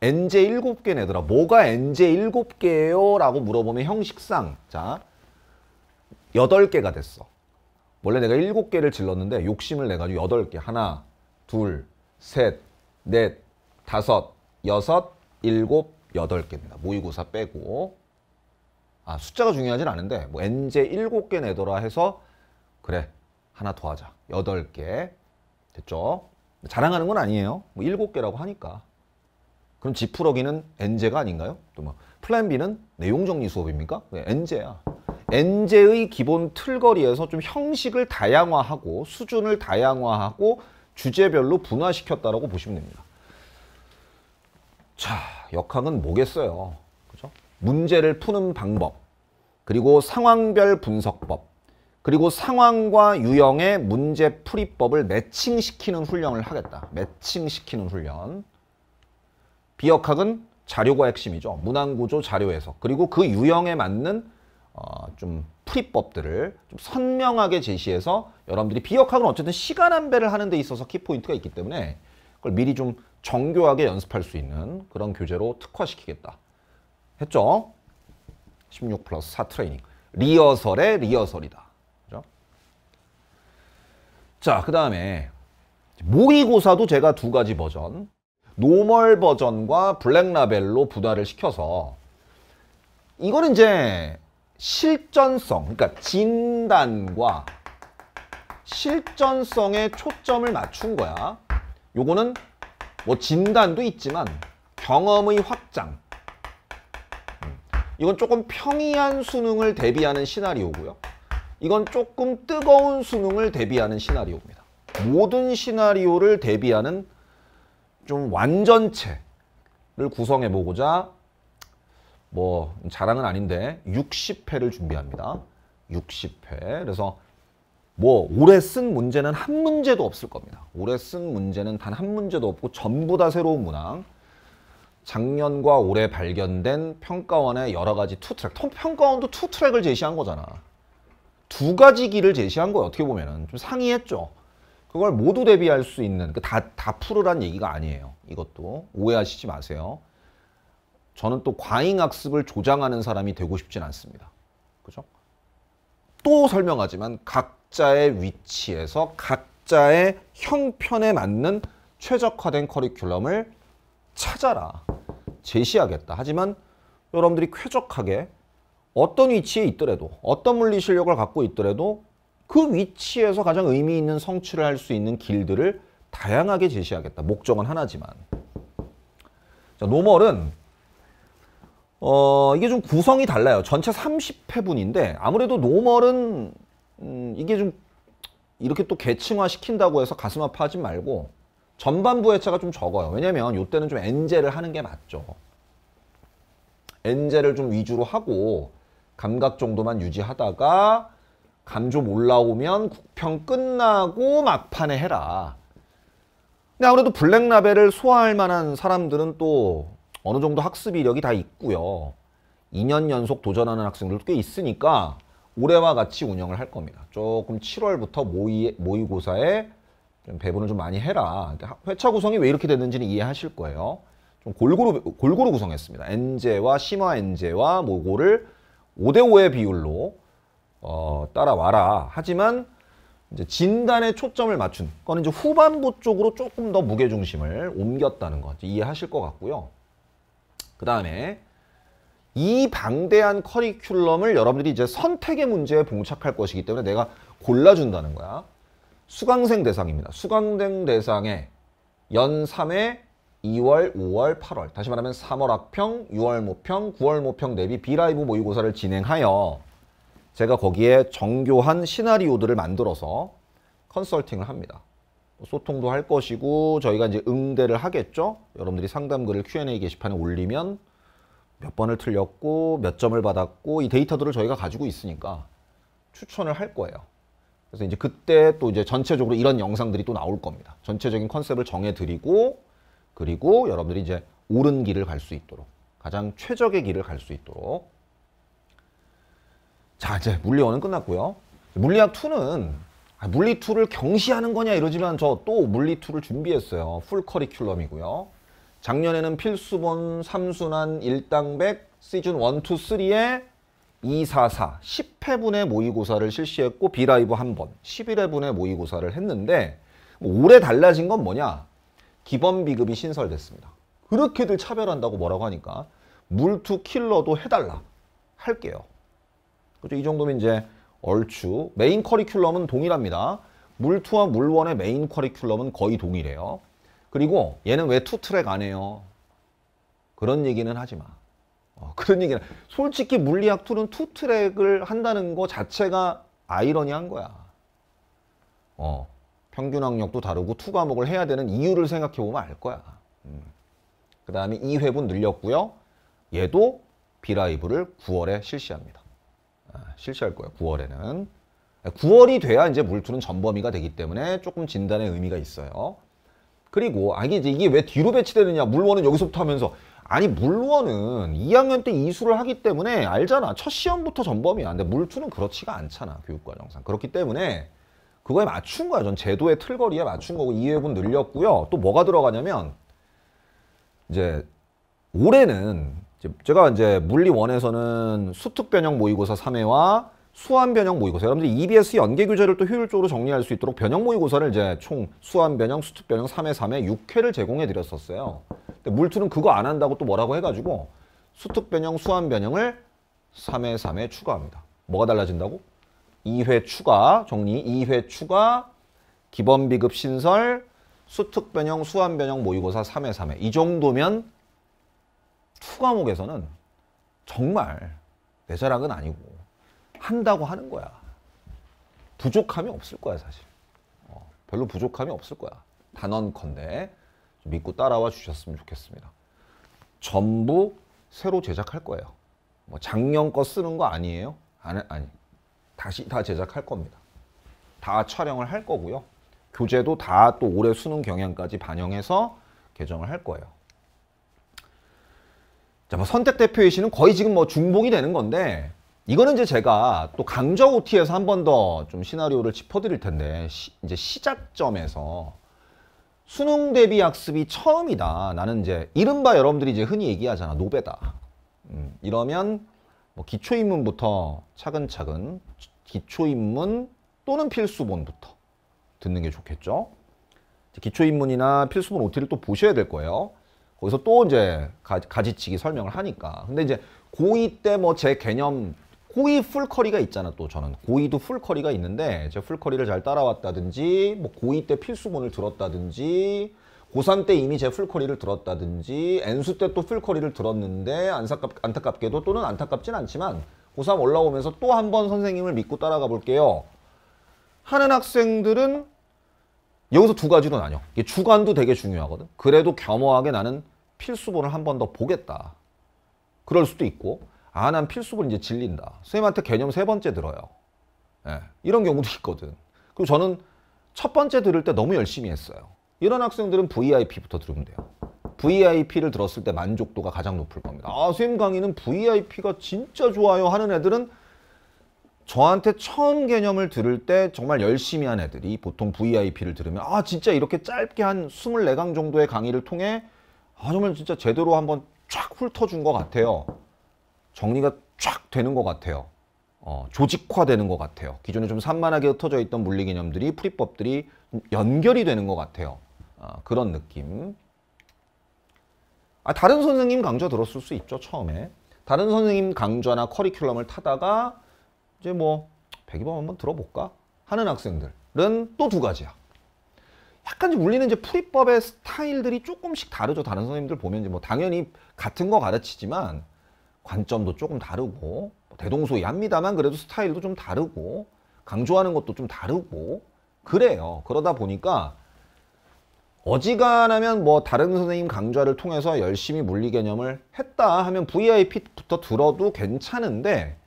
NJ 7개 내더라. 뭐가 NJ 7개예요? 라고 물어보면 형식상 자 8개가 됐어. 원래 내가 7개를 질렀는데 욕심을 내가지고 8개 하나 둘셋 넷, 다섯, 여섯, 일곱, 여덟 개입니다. 모의고사 빼고. 아, 숫자가 중요하진 않은데 뭐 엔제 일곱 개 내더라 해서 그래, 하나 더 하자. 여덟 개 됐죠? 자랑하는 건 아니에요. 뭐 일곱 개라고 하니까. 그럼 지푸러기는 엔제가 아닌가요? 또 뭐 플랜 B는 내용 정리 수업입니까? 네, 엔제야. 엔제의 기본 틀거리에서 좀 형식을 다양화하고 수준을 다양화하고 주제별로 분화시켰다라고 보시면 됩니다. 자, 역학은 뭐겠어요? 그죠? 문제를 푸는 방법, 그리고 상황별 분석법, 그리고 상황과 유형의 문제 풀이법을 매칭시키는 훈련을 하겠다. 매칭시키는 훈련. 비역학은 자료가 핵심이죠. 문항구조 자료 해석. 그리고 그 유형에 맞는 어, 좀 풀이법들을 좀 선명하게 제시해서 여러분들이 비역학은 어쨌든 시간 안배를 하는 데 있어서 키포인트가 있기 때문에 그걸 미리 좀 정교하게 연습할 수 있는 그런 교재로 특화시키겠다. 했죠? 16 플러스 4 트레이닝. 리허설의 리허설이다. 그죠? 자, 그 다음에 모의고사도 제가 두 가지 버전 노멀 버전과 블랙라벨로 부달을 시켜서 이거는 이제 실전성, 그러니까 진단과 실전성에 초점을 맞춘 거야. 요거는 뭐 진단도 있지만 경험의 확장. 음, 이건 조금 평이한 수능을 대비하는 시나리오고요. 이건 조금 뜨거운 수능을 대비하는 시나리오입니다. 모든 시나리오를 대비하는 좀 완전체를 구성해 보고자 뭐 자랑은 아닌데 60회를 준비합니다. 60회. 그래서 뭐 올해 쓴 문제는 한 문제도 없을 겁니다. 올해 쓴 문제는 단 한 문제도 없고 전부 다 새로운 문항. 작년과 올해 발견된 평가원의 여러 가지 투트랙. 평가원도 투트랙을 제시한 거잖아. 두 가지 길을 제시한 거예요. 어떻게 보면좀상의했죠 그걸 모두 대비할 수 있는 다다 그 풀으란 얘기가 아니에요. 이것도 오해하시지 마세요. 저는 또 과잉학습을 조장하는 사람이 되고 싶진 않습니다. 그죠? 또 설명하지만 각자의 위치에서 각자의 형편에 맞는 최적화된 커리큘럼을 찾아라. 제시하겠다. 하지만 여러분들이 쾌적하게 어떤 위치에 있더라도 어떤 물리 실력을 갖고 있더라도 그 위치에서 가장 의미 있는 성취를 할 수 있는 길들을 다양하게 제시하겠다. 목적은 하나지만. 자, 노멀은 어, 이게 좀 구성이 달라요. 전체 30회분인데 아무래도 노멀은 음, 이게 좀 이렇게 또 계층화 시킨다고 해서 가슴 아파하지 말고 전반부 회차가 좀 적어요. 왜냐면 이때는 좀엔젤을 하는 게 맞죠. 엔젤을좀 위주로 하고 감각 정도만 유지하다가 감 좀 올라오면 국평 끝나고 막판에 해라. 근데 아무래도 블랙라벨을 소화할 만한 사람들은 또 어느 정도 학습 이력이 다 있고요. 2년 연속 도전하는 학생들도 꽤 있으니까 올해와 같이 운영을 할 겁니다. 조금 7월부터 모의, 모의고사에 좀 배분을 좀 많이 해라. 회차 구성이 왜 이렇게 됐는지는 이해하실 거예요. 좀 골고루, 골고루 구성했습니다. 엔제와 심화 엔제와 모고를 5대5의 비율로 어, 따라와라. 하지만 이제 진단에 초점을 맞춘 건 이제 후반부 쪽으로 조금 더 무게중심을 옮겼다는 거 이해하실 것 같고요. 그 다음에 이 방대한 커리큘럼을 여러분들이 이제 선택의 문제에 봉착할 것이기 때문에 내가 골라준다는 거야. 수강생 대상입니다. 수강생 대상에 연 3회 2월, 5월, 8월 다시 말하면 3월 학평, 6월 모평, 9월 모평 대비 비라이브 모의고사를 진행하여 제가 거기에 정교한 시나리오들을 만들어서 컨설팅을 합니다. 소통도 할 것이고 저희가 이제 응대를 하겠죠. 여러분들이 상담글을 Q&A 게시판에 올리면 몇 번을 틀렸고 몇 점을 받았고 이 데이터들을 저희가 가지고 있으니까 추천을 할 거예요. 그래서 이제 그때 또 이제 전체적으로 이런 영상들이 또 나올 겁니다. 전체적인 컨셉을 정해드리고 그리고 여러분들이 이제 옳은 길을 갈 수 있도록 가장 최적의 길을 갈 수 있도록 자 이제 물리원은 끝났고요. 물리학 2는 아, 물리 2를 경시하는 거냐 이러지만 저 또 물리 2를 준비했어요. 풀 커리큘럼이고요. 작년에는 필수본 3순환 1당백 시즌 1, 2, 3에 244 10회분의 모의고사를 실시했고 비라이브 한 번, 11회분의 모의고사를 했는데 뭐 올해 달라진 건 뭐냐? 기본 비급이 신설됐습니다. 그렇게들 차별한다고 뭐라고 하니까 물투 킬러도 해달라 할게요. 그죠? 이 정도면 이제 얼추 메인 커리큘럼은 동일합니다. 물투와 물원의 메인 커리큘럼은 거의 동일해요. 그리고 얘는 왜 투트랙 안 해요? 그런 얘기는 하지 마. 어, 그런 얘기는 솔직히 물리학 투는 투트랙을 한다는 거 자체가 아이러니한 거야. 어, 평균 학력도 다르고 투 과목을 해야 되는 이유를 생각해 보면 알 거야. 음. 그 다음에 2회분 늘렸고요. 얘도 비라이브를 9월에 실시합니다. 아, 실시할 거예요. 9월에는. 9월이 돼야 이제 물투는 전범위가 되기 때문에 조금 진단의 의미가 있어요. 그리고 아 이게 이게 왜 뒤로 배치되느냐 물원은 여기서부터 하면서 아니 물원은 2학년 때 이수를 하기 때문에 알잖아 첫 시험부터 전범위야 근데 물투는 그렇지가 않잖아 교육과정상 그렇기 때문에 그거에 맞춘 거야 전 제도의 틀거리에 맞춘 거고 이해분 늘렸고요 또 뭐가 들어가냐면 이제 올해는 제가 이제 물리 원에서는 수특 변형 모의고사 3회와 수환 변형 모의고사 여러분들 EBS 연계 규제를또 효율적으로 정리할 수 있도록 변형 모의고사를 이제 총 수환 변형, 수특 변형 3회 3회 6회를 제공해 드렸었어요. 근데 물투는 그거 안 한다고 또 뭐라고 해 가지고 수특 변형, 수환 변형을 3회 3회 추가합니다. 뭐가 달라진다고? 2회 추가, 정리 2회 추가, 기본 비급 신설, 수특 변형, 수환 변형 모의고사 3회 3회. 이 정도면 추과목에서는 정말 내 자랑은 아니고 한다고 하는 거야. 부족함이 없을 거야 사실. 어, 별로 부족함이 없을 거야. 단언컨대 믿고 따라와 주셨으면 좋겠습니다. 전부 새로 제작할 거예요. 뭐 작년 거 쓰는 거 아니에요? 아니, 아니. 다시 다 제작할 겁니다. 다 촬영을 할 거고요. 교재도 다 또 올해 수능 경향까지 반영해서 개정을 할 거예요. 자, 뭐 선택 대표이시는 거의 지금 뭐중복이 되는 건데 이거는 이제 제가 또 강좌 OT에서 한 번 더 좀 시나리오를 짚어드릴 텐데 시, 이제 시작점에서 수능 대비 학습이 처음이다. 나는 이제 이른바 여러분들이 이제 흔히 얘기하잖아. 노베다. 음, 이러면 뭐 기초인문부터 차근차근 기초인문 또는 필수본부터 듣는 게 좋겠죠. 기초인문이나 필수본 OT를 또 보셔야 될 거예요. 거기서 또 이제 가, 지치기 설명을 하니까. 근데 이제 고2 때 뭐 제 개념 고2 풀커리가 있잖아 또 저는 고2도 풀커리가 있는데 제 풀커리를 잘 따라왔다든지 뭐 고2 때필수본을 들었다든지 고3 때 이미 제 풀커리를 들었다든지 n 수때 또 풀커리를 들었는데 안타깝, 안타깝게도 또는 안타깝진 않지만 고3 올라오면서 또 한 번 선생님을 믿고 따라가 볼게요 하는 학생들은 여기서 두 가지로 나뉘어. 주관도 되게 중요하거든. 그래도 겸허하게 나는 필수본을 한 번 더 보겠다. 그럴 수도 있고 아, 난 필수본 이제 질린다. 선생님한테 개념 세 번째 들어요. 예, 이런 경우도 있거든. 그리고 저는 첫 번째 들을 때 너무 열심히 했어요. 이런 학생들은 VIP부터 들으면 돼요. VIP를 들었을 때 만족도가 가장 높을 겁니다. 아, 선생님 강의는 VIP가 진짜 좋아요 하는 애들은 저한테 처음 개념을 들을 때 정말 열심히 한 애들이 보통 VIP를 들으면 아 진짜 이렇게 짧게 한 24강 정도의 강의를 통해 아 정말 진짜 제대로 한번 쫙 훑어준 것 같아요. 정리가 쫙 되는 것 같아요. 어, 조직화되는 것 같아요. 기존에 좀 산만하게 흩어져 있던 물리 개념들이 풀이법들이 연결이 되는 것 같아요. 어, 그런 느낌. 아, 다른 선생님 강좌 들었을 수 있죠 처음에. 다른 선생님 강좌나 커리큘럼을 타다가 이제 뭐 배기범 한번 들어볼까 하는 학생들은 또 두 가지야. 약간 좀 울리는 이제 풀이법의 스타일들이 조금씩 다르죠. 다른 선생님들 보면 이제 뭐 당연히 같은 거 가르치지만 관점도 조금 다르고 뭐 대동소이합니다만 그래도 스타일도 좀 다르고 강조하는 것도 좀 다르고 그래요. 그러다 보니까 어지간하면 뭐 다른 선생님 강좌를 통해서 열심히 물리 개념을 했다 하면 VIP부터 들어도 괜찮은데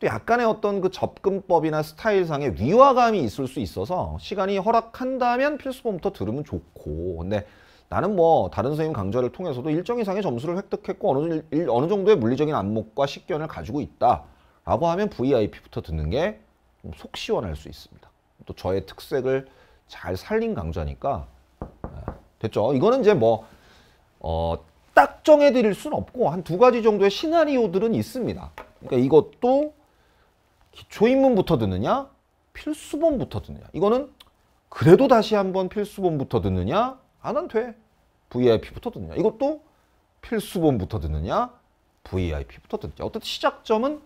또 약간의 어떤 그 접근법이나 스타일상의 위화감이 있을 수 있어서 시간이 허락한다면 필수범부터 들으면 좋고 근데 나는 뭐 다른 선생님 강좌를 통해서도 일정 이상의 점수를 획득했고 어느, 일, 어느 정도의 물리적인 안목과 식견을 가지고 있다 라고 하면 VIP부터 듣는 게 속 시원할 수 있습니다 또 저의 특색을 잘 살린 강좌니까 아, 됐죠 이거는 이제 뭐 어, 딱 정해드릴 수는 없고 한 두 가지 정도의 시나리오들은 있습니다 그러니까 이것도 기초인문부터 듣느냐 필수본부터 듣느냐 이거는 그래도 다시 한번 필수본부터 듣느냐 안한 돼. VIP부터 듣느냐 이것도 필수본부터 듣느냐 VIP부터 듣느냐 어쨌든 시작점은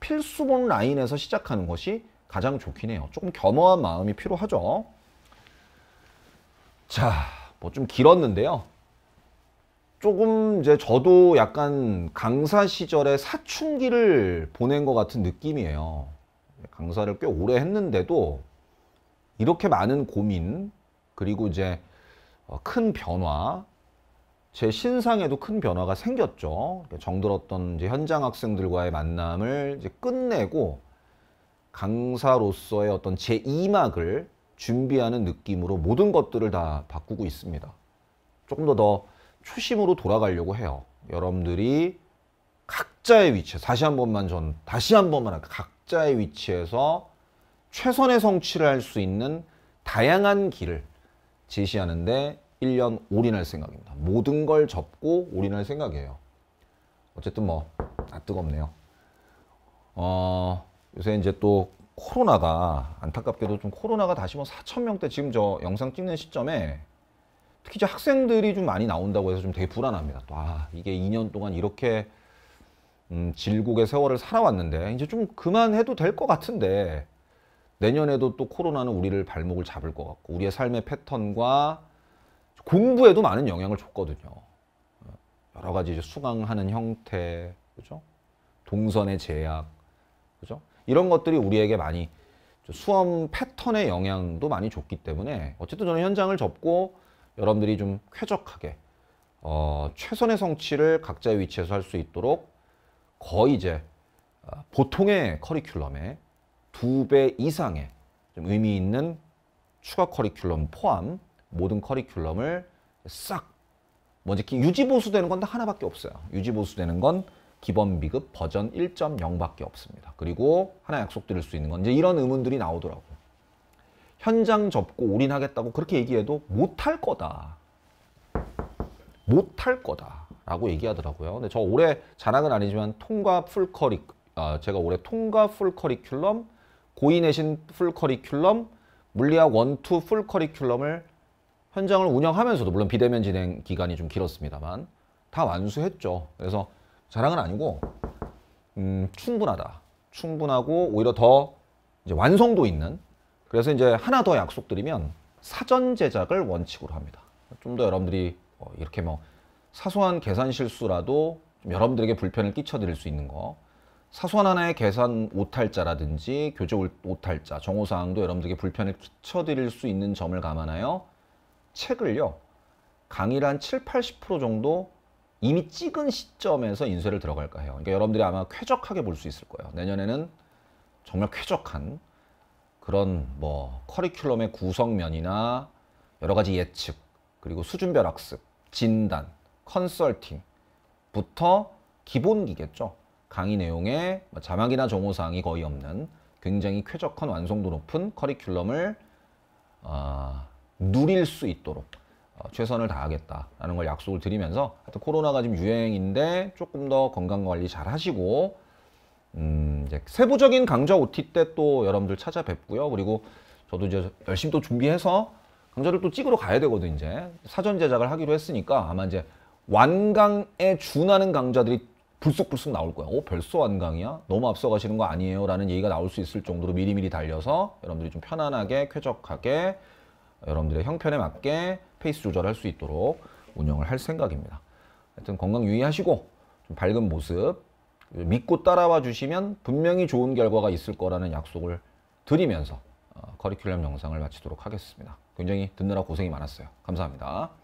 필수본 라인에서 시작하는 것이 가장 좋긴 해요. 조금 겸허한 마음이 필요하죠. 자, 뭐 좀 길었는데요. 조금 이제 저도 약간 강사 시절에 사춘기를 보낸 것 같은 느낌이에요. 강사를 꽤 오래 했는데도 이렇게 많은 고민 그리고 이제 어, 큰 변화 제 신상에도 큰 변화가 생겼죠. 정들었던 현장 학생들과의 만남을 끝내고 강사로서의 어떤 제 2막을 준비하는 느낌으로 모든 것들을 다 바꾸고 있습니다. 조금 더더 초심으로 돌아가려고 해요. 여러분들이 각자의 위치에 다시 한 번만 전 다시 한 번만 할게 각자의 위치에서 최선의 성취를 할 수 있는 다양한 길을 제시하는데 1년 올인할 생각입니다. 모든 걸 접고 올인할 생각이에요. 어쨌든 뭐, 아, 뜨겁네요. 어, 요새 이제 또 코로나가, 안타깝게도 좀 코로나가 다시 뭐4천명대 지금 저 영상 찍는 시점에 특히 이제 학생들이 좀 많이 나온다고 해서 좀 되게 불안합니다. 또 아, 이게 2년 동안 이렇게 음, 질곡의 세월을 살아왔는데 이제 좀 그만해도 될 것 같은데 내년에도 또 코로나는 우리를 발목을 잡을 것 같고 우리의 삶의 패턴과 공부에도 많은 영향을 줬거든요. 여러 가지 수강하는 형태, 그죠? 동선의 제약, 그죠? 이런 것들이 우리에게 많이 수험 패턴의 영향도 많이 줬기 때문에 어쨌든 저는 현장을 접고 여러분들이 좀 쾌적하게 어, 최선의 성취를 각자의 위치에서 할 수 있도록 거의 이제 아, 보통의 커리큘럼에 두 배 이상의 의미 있는 추가 커리큘럼 포함 모든 커리큘럼을 싹 먼저 뭐 유지보수 되는 건 다 하나밖에 없어요. 유지보수 되는 건 기본 비급 버전 1.0밖에 없습니다. 그리고 하나 약속드릴 수 있는 건 이제 이런 의문들이 나오더라고요. 현장 접고 올인하겠다고 그렇게 얘기해도 못할 거다. 못할 거다. 라고 얘기하더라고요. 근데 저 올해 자랑은 아니지만 통과 풀 커리, 아, 제가 올해 통과 풀 커리큘럼, 고인 내신 풀 커리큘럼, 물리학 원투 풀 커리큘럼을 현장을 운영하면서도 물론 비대면 진행 기간이 좀 길었습니다만 다 완수했죠. 그래서 자랑은 아니고 음, 충분하다. 충분하고 오히려 더 이제 완성도 있는 그래서 이제 하나 더 약속드리면 사전 제작을 원칙으로 합니다. 좀 더 여러분들이 어, 이렇게 뭐 사소한 계산 실수라도 여러분들에게 불편을 끼쳐드릴 수 있는 거 사소한 하나의 계산 오탈자라든지 교재 오탈자, 정오사항도 여러분들에게 불편을 끼쳐드릴 수 있는 점을 감안하여 책을요 강의를 한 7, 80% 정도 이미 찍은 시점에서 인쇄를 들어갈까 해요. 그러니까 여러분들이 아마 쾌적하게 볼 수 있을 거예요. 내년에는 정말 쾌적한 그런 뭐 커리큘럼의 구성면이나 여러 가지 예측, 그리고 수준별 학습, 진단, 컨설팅부터 기본기겠죠. 강의 내용에 뭐 자막이나 정호사항이 거의 없는 굉장히 쾌적한 완성도 높은 커리큘럼을 어, 누릴 수 있도록 어, 최선을 다하겠다라는 걸 약속을 드리면서 하여튼 코로나가 지금 유행인데 조금 더 건강관리 잘 하시고 음, 이제 세부적인 강좌 OT 때또 여러분들 찾아뵙고요. 그리고 저도 이제 열심히 또 준비해서 강좌를 또 찍으러 가야 되거든 이제 사전 제작을 하기로 했으니까 아마 이제 완강에 준하는 강좌들이 불쑥불쑥 나올 거야. 오, 어, 벌써 완강이야? 너무 앞서가시는 거 아니에요? 라는 얘기가 나올 수 있을 정도로 미리미리 달려서 여러분들이 좀 편안하게, 쾌적하게, 여러분들의 형편에 맞게 페이스 조절할 수 있도록 운영을 할 생각입니다. 하여튼 건강 유의하시고 좀 밝은 모습 믿고 따라와 주시면 분명히 좋은 결과가 있을 거라는 약속을 드리면서 어, 커리큘럼 영상을 마치도록 하겠습니다. 굉장히 듣느라 고생이 많았어요. 감사합니다.